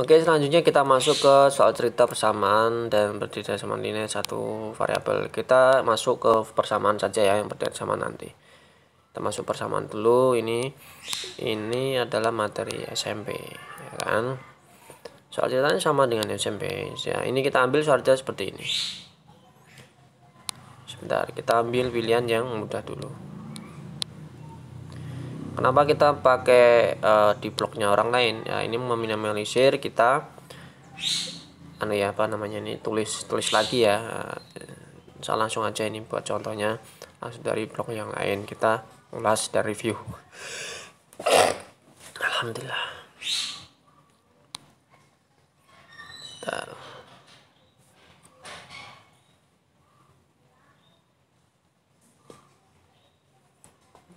Oke, selanjutnya kita masuk ke soal cerita persamaan dan berdiri sama nilai satu variabel. Kita masuk ke persamaan saja ya, yang berdiri sama nanti. Kita masuk persamaan dulu. Ini ini adalah materi SMP, ya kan? Soal ceritanya sama dengan SMP. Ya, ini kita ambil soal cerita seperti ini. Sebentar, kita ambil pilihan yang mudah dulu kenapa kita pakai uh, di blognya orang lain ya ini meminimalisir kita anu ya apa namanya ini tulis tulis lagi ya eh, saya langsung aja ini buat contohnya langsung dari blog yang lain kita ulas dan review alhamdulillah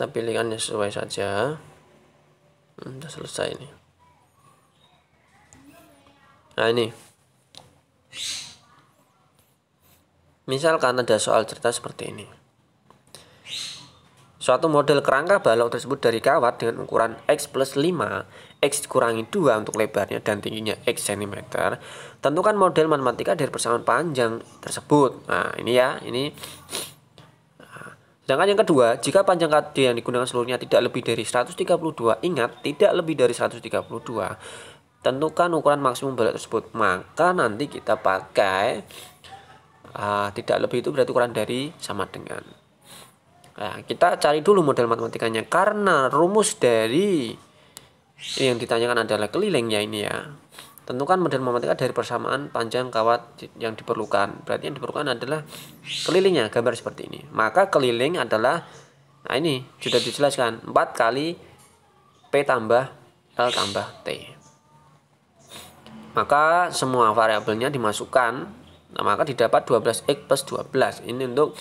kita pilihkan sesuai saja hmm, sudah selesai ini nah ini misalkan ada soal cerita seperti ini Suatu model kerangka balok tersebut dari kawat dengan ukuran X plus 5, X dikurangi 2 untuk lebarnya dan tingginya X cm. Tentukan model matematika dari persamaan panjang tersebut. Nah, ini ya, ini Sedangkan yang kedua, jika panjang KD yang digunakan seluruhnya tidak lebih dari 132, ingat tidak lebih dari 132, tentukan ukuran maksimum balok tersebut. Maka nanti kita pakai uh, tidak lebih itu berarti ukuran dari sama dengan. Nah, kita cari dulu model matematikanya karena rumus dari yang ditanyakan adalah kelilingnya ini ya tentukan model matematika dari persamaan panjang kawat yang diperlukan berarti yang diperlukan adalah kelilingnya gambar seperti ini maka keliling adalah nah ini sudah dijelaskan 4 kali P tambah L tambah T maka semua variabelnya dimasukkan nah, maka didapat 12X plus 12 ini untuk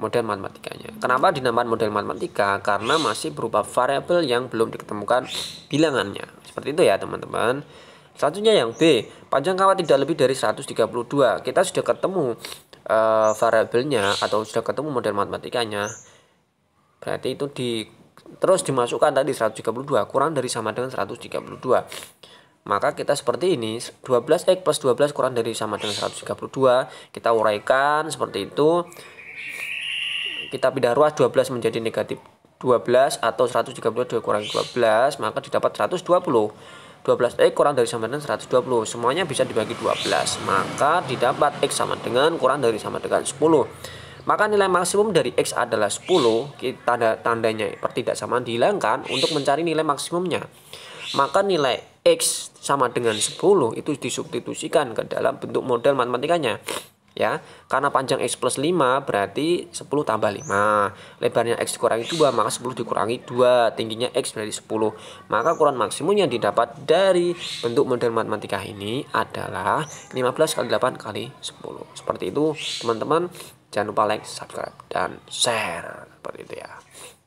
model matematikanya kenapa dinamakan model matematika karena masih berupa variabel yang belum ditemukan bilangannya seperti itu ya teman-teman Satunya yang B, panjang kawat tidak lebih dari 132. Kita sudah ketemu uh, variabelnya atau sudah ketemu model matematikanya. Berarti itu di terus dimasukkan tadi 132 kurang dari sama dengan 132. Maka kita seperti ini 12x plus 12 kurang dari sama dengan 132 Kita uraikan seperti itu Kita pindah ruas 12 menjadi negatif 12 atau 132 kurang 12 Maka didapat 120 12x eh, kurang dari sama dengan 120 semuanya bisa dibagi 12 maka didapat x sama dengan kurang dari sama dengan 10 maka nilai maksimum dari x adalah 10 ada tandanya pertidaksamaan dihilangkan untuk mencari nilai maksimumnya maka nilai x sama dengan 10 itu disubstitusikan ke dalam bentuk model matematikanya ya karena panjang x plus 5 berarti 10 tambah 5 lebarnya x dikurangi 2 maka 10 dikurangi 2 tingginya x berarti 10 maka ukuran maksimum yang didapat dari bentuk model matematika ini adalah 15 kali 8 kali 10 seperti itu teman-teman jangan lupa like subscribe dan share seperti itu ya